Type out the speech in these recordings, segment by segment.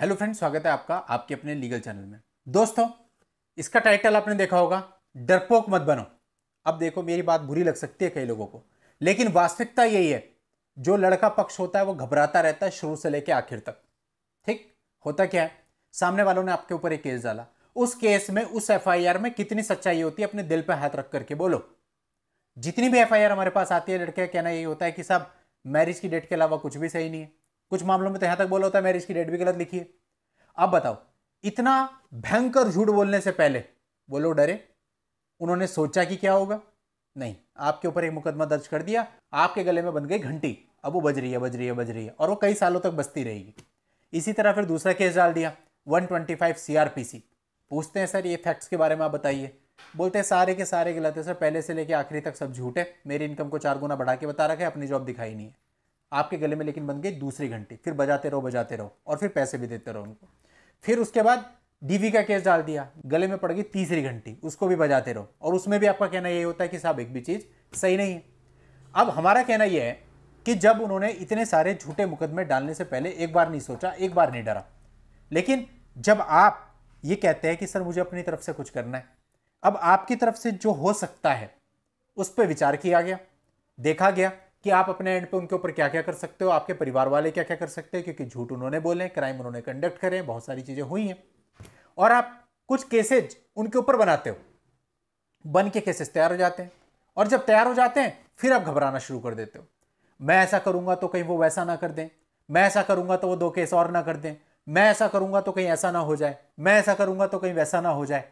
hello friend स्वागत है आपका आपके अपने लीगल चैनल में दोस्तों इसका टाइटल आपने देखा होगा डरपोक मत बनो अब देखो मेरी बात बुरी लग सकती है कई लोगों को लेकिन वास्तविकता यही है जो लड़का पक्ष होता है वो घबराता रहता है शुरू से लेकर आखिर तक ठीक होता क्या है सामने वालों ने आपके ऊपर एक केस डाला उस केस में उस एफ में कितनी सच्चाई होती है अपने दिल पर हाथ रख करके बोलो जितनी भी एफ हमारे पास आती है लड़के का कहना यही होता है कि साहब मैरिज की डेट के अलावा कुछ भी सही नहीं है कुछ मामलों में तो यहां तक बोला होता है मैरिज की डेट भी गलत लिखी है अब बताओ इतना भयंकर झूठ बोलने से पहले बोलो डरे उन्होंने सोचा कि क्या होगा नहीं आपके ऊपर एक मुकदमा दर्ज कर दिया आपके गले में बन गई घंटी अब वो बज रही है बज रही है बज रही है और वो कई सालों तक बजती रहेगी इसी तरह फिर दूसरा केस डाल दिया 125 सीआरपीसी पूछते हैं सर ये फैक्ट्स के बारे में आप बताइए बोलते हैं सारे के सारे गलत है सर पहले से लेके आखिरी तक सब झूठ है मेरी इनकम को चार गुना बढ़ा के बता रखे अपनी जॉब दिखाई नहीं है आपके गले में लेकिन बन गई दूसरी घंटी फिर बजाते रहो बजाते रहो और फिर पैसे भी देते रहो उनको फिर उसके बाद डीवी का केस डाल दिया गले में पड़ गई तीसरी घंटी उसको भी बजाते रहो और उसमें भी आपका कहना यही होता है कि साहब एक भी चीज़ सही नहीं है अब हमारा कहना यह है कि जब उन्होंने इतने सारे झूठे मुकदमे डालने से पहले एक बार नहीं सोचा एक बार नहीं डरा लेकिन जब आप ये कहते हैं कि सर मुझे अपनी तरफ से कुछ करना है अब आपकी तरफ से जो हो सकता है उस पर विचार किया गया देखा गया कि आप अपने एंड पे उनके ऊपर क्या क्या कर सकते हो आपके परिवार वाले क्या क्या कर सकते हैं क्योंकि झूठ उन्होंने बोले क्राइम उन्होंने कंडक्ट करे बहुत सारी चीज़ें हुई हैं और आप कुछ केसेज उनके ऊपर बनाते हो बन के केसेस तैयार हो जाते हैं और जब तैयार हो जाते हैं फिर आप घबराना शुरू कर देते हो मैं ऐसा करूंगा तो कहीं वो वैसा ना कर दें मैं ऐसा करूंगा तो वो दो केस और ना कर दें मैं ऐसा करूंगा तो कहीं ऐसा ना हो जाए मैं ऐसा करूंगा तो कहीं वैसा ना हो जाए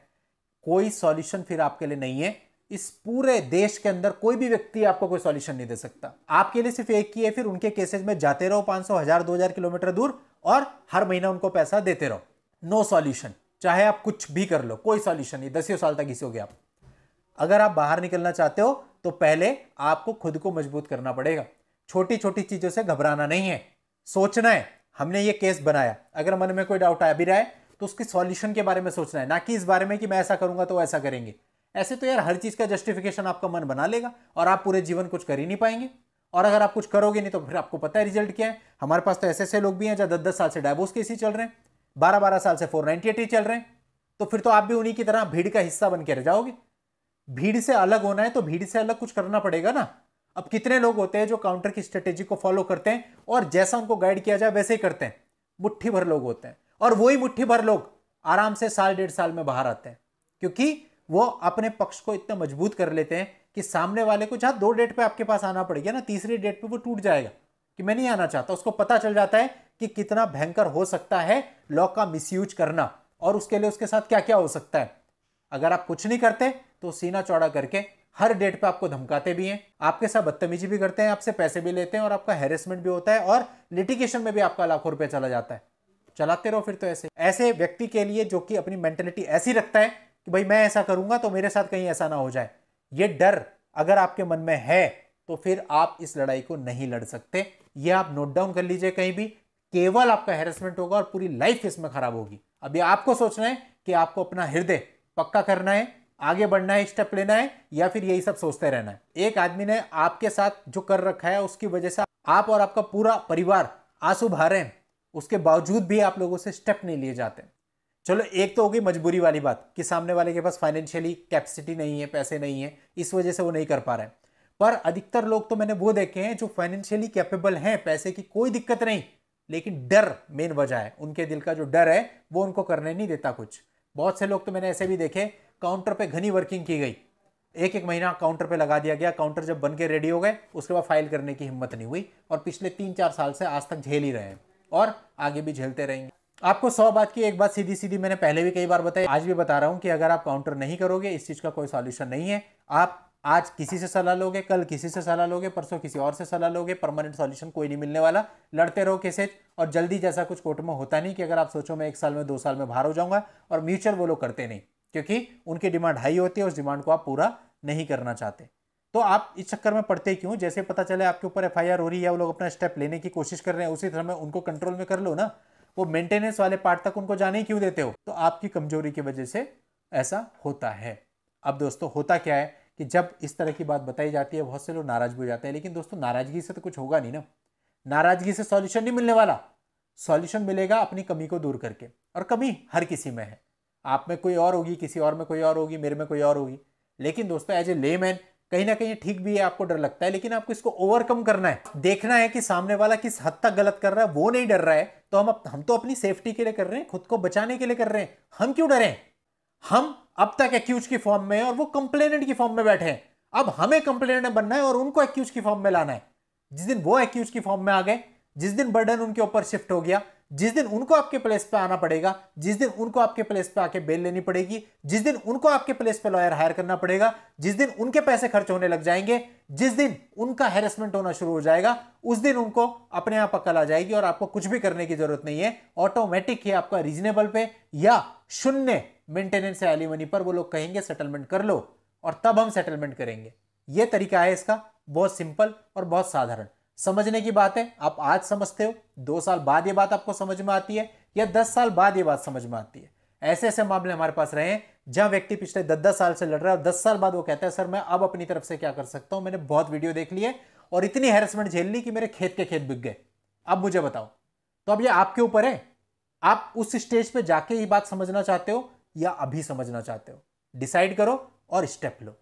कोई सॉल्यूशन फिर आपके लिए नहीं है इस पूरे देश के अंदर कोई भी व्यक्ति आपको कोई सॉल्यूशन नहीं दे सकता आपके लिए सिर्फ एक ही है फिर उनके केसेज में जाते रहो 500 हजार 2000 किलोमीटर दूर और हर महीना उनको पैसा देते रहो नो सॉल्यूशन चाहे आप कुछ भी कर लो कोई सॉल्यूशन नहीं दसियों साल तक घिसोगे आप अगर आप बाहर निकलना चाहते हो तो पहले आपको खुद को मजबूत करना पड़ेगा छोटी छोटी चीज़ों से घबराना नहीं है सोचना है हमने ये केस बनाया अगर मन में कोई डाउट आ भी रहा है तो उसके सॉल्यूशन के बारे में सोचना है ना कि इस बारे में कि मैं ऐसा करूंगा तो ऐसा करेंगे ऐसे तो यार हर चीज़ का जस्टिफिकेशन आपका मन बना लेगा और आप पूरे जीवन कुछ कर ही नहीं पाएंगे और अगर आप कुछ करोगे नहीं तो फिर आपको पता है रिजल्ट क्या है हमारे पास तो ऐसे ऐसे लोग भी हैं जो दस दस साल से डाइवोर्स केस ही चल रहे हैं बारह बारह साल से फोर नाइन्टी एट ही चल रहे हैं तो फिर तो आप भी उन्हीं की तरह भीड़ का हिस्सा बन के रह जाओगे भीड़ से अलग होना है तो भीड़ से अलग कुछ करना पड़ेगा ना अब कितने लोग होते हैं जो काउंटर की स्ट्रेटेजी को फॉलो करते हैं और जैसा उनको गाइड किया जाए वैसे ही करते हैं मुट्ठी भर लोग होते हैं और वही मुट्ठी भर लोग आराम से साल डेढ़ साल में बाहर आते हैं क्योंकि वो अपने पक्ष को इतना मजबूत कर लेते हैं कि सामने वाले को जहाँ दो डेट पे आपके पास आना पड़ेगा ना तीसरी डेट पे वो टूट जाएगा कि मैं नहीं आना चाहता उसको पता चल जाता है कि कितना भयंकर हो सकता है लॉ का मिसयूज करना और उसके लिए उसके साथ क्या क्या हो सकता है अगर आप कुछ नहीं करते तो सीना चौड़ा करके हर डेट पे आपको धमकाते भी हैं आपके साथ बदतमीजी भी करते हैं आपसे पैसे भी लेते हैं और आपका हेरेसमेंट भी होता है और लिटिगेशन में भी आपका लाखों रुपया चला जाता है चलाते रहो फिर तो ऐसे ऐसे व्यक्ति के लिए जो कि अपनी मेंटेलिटी ऐसी रखता है कि भाई मैं ऐसा करूंगा तो मेरे साथ कहीं ऐसा ना हो जाए ये डर अगर आपके मन में है तो फिर आप इस लड़ाई को नहीं लड़ सकते ये आप नोट डाउन कर लीजिए कहीं भी केवल आपका हेरसमेंट होगा और पूरी लाइफ इसमें खराब होगी अभी आपको सोचना है कि आपको अपना हृदय पक्का करना है आगे बढ़ना है स्टेप लेना है या फिर यही सब सोचते रहना है एक आदमी ने आपके साथ जो कर रखा है उसकी वजह से आप और आपका पूरा परिवार आंसू भा रहे हैं उसके बावजूद भी आप लोगों से स्टेप नहीं लिए जाते चलो एक तो होगी मजबूरी वाली बात कि सामने वाले के पास फाइनेंशियली कैपेसिटी नहीं है पैसे नहीं है इस वजह से वो नहीं कर पा रहे पर अधिकतर लोग तो मैंने वो देखे हैं जो फाइनेंशियली कैपेबल हैं पैसे की कोई दिक्कत नहीं लेकिन डर मेन वजह है उनके दिल का जो डर है वो उनको करने नहीं देता कुछ बहुत से लोग तो मैंने ऐसे भी देखे काउंटर पे घनी वर्किंग की गई एक एक महीना काउंटर पे लगा दिया गया काउंटर जब बन के रेडी हो गए उसके बाद फाइल करने की हिम्मत नहीं हुई और पिछले तीन चार साल से आज तक झेल ही रहे हैं और आगे भी झेलते रहेंगे आपको सौ बात की एक बात सीधी सीधी मैंने पहले भी कई बार बताई आज भी बता रहा हूं कि अगर आप काउंटर नहीं करोगे इस चीज का कोई सॉल्यूशन नहीं है आप आज किसी से सलाह लोगे कल किसी से सलाह लोगे परसों किसी और से सलाह लोगे परमानेंट सॉल्यूशन कोई नहीं मिलने वाला लड़ते रहो कैसे और जल्दी जैसा कुछ कोर्ट में होता नहीं कि अगर आप सोचो मैं एक साल में दो साल में बाहर हो जाऊंगा और म्यूचुअल वो लोग करते नहीं क्योंकि उनकी डिमांड हाई होती है उस डिमांड को आप पूरा नहीं करना चाहते तो आप इस चक्कर में पढ़ते क्यों जैसे पता चले आपके ऊपर एफ हो रही है वो लोग अपना स्टेप लेने की कोशिश कर रहे हैं उसी तरह में उनको कंट्रोल में कर लो ना वो मेंटेनेंस वाले पार्ट तक उनको जाने क्यों देते हो तो आपकी कमजोरी की वजह से ऐसा होता है अब दोस्तों होता क्या है कि जब इस तरह की बात बताई जाती है बहुत से लोग नाराज भी हो जाते हैं लेकिन दोस्तों नाराजगी से तो कुछ होगा नहीं ना नाराजगी से सॉल्यूशन नहीं मिलने वाला सॉल्यूशन मिलेगा अपनी कमी को दूर करके और कमी हर किसी में है आप में कोई और होगी किसी और में कोई और होगी मेरे में कोई और होगी लेकिन दोस्तों एज ए लेमैन कहीं ना कहीं ठीक भी है आपको डर लगता है लेकिन आपको इसको ओवरकम करना है देखना है कि सामने वाला किस हद तक गलत कर रहा है वो नहीं डर रहा है तो हम हम तो अपनी सेफ्टी के लिए कर रहे हैं खुद को बचाने के लिए कर रहे हैं हम क्यों डरे हम अब तक एक्यूज की फॉर्म में और वो कंप्लेनेंट की फॉर्म में बैठे हैं अब हमें कंप्लेनेंट बनना है और उनको एक्यूज की फॉर्म में लाना है जिस दिन वो एक्यूज की फॉर्म में आ गए जिस दिन बर्डन उनके ऊपर शिफ्ट हो गया जिस दिन उनको आपके प्लेस पे आना पड़ेगा जिस दिन उनको आपके प्लेस पे आके बेल लेनी पड़ेगी जिस दिन उनको आपके प्लेस पे लॉयर हायर करना पड़ेगा जिस दिन उनके पैसे खर्च होने लग जाएंगे जिस दिन उनका हेरसमेंट होना शुरू हो जाएगा उस दिन उनको अपने आप अकल आ जाएगी और आपको कुछ भी करने की जरूरत नहीं है ऑटोमेटिक ही आपका रीजनेबल पे या शून्य मेंटेनेंस या एलिमनी पर वो लोग कहेंगे सेटलमेंट कर लो और तब हम सेटलमेंट करेंगे ये तरीका है इसका बहुत सिंपल और बहुत साधारण समझने की बात है आप आज समझते हो दो साल बाद ये बात आपको समझ में आती है या दस साल बाद ये बात समझ में आती है ऐसे ऐसे मामले हमारे पास रहे हैं जहां व्यक्ति पिछले दस दस साल से लड़ रहा है और दस साल बाद वो कहता है सर मैं अब अपनी तरफ से क्या कर सकता हूं मैंने बहुत वीडियो देख लिए और इतनी हेरसमेंट झेल ली कि मेरे खेत के खेत बिक गए अब मुझे बताओ तो अब ये आपके ऊपर है आप उस स्टेज पे जाके ये बात समझना चाहते हो या अभी समझना चाहते हो डिसाइड करो और स्टेप लो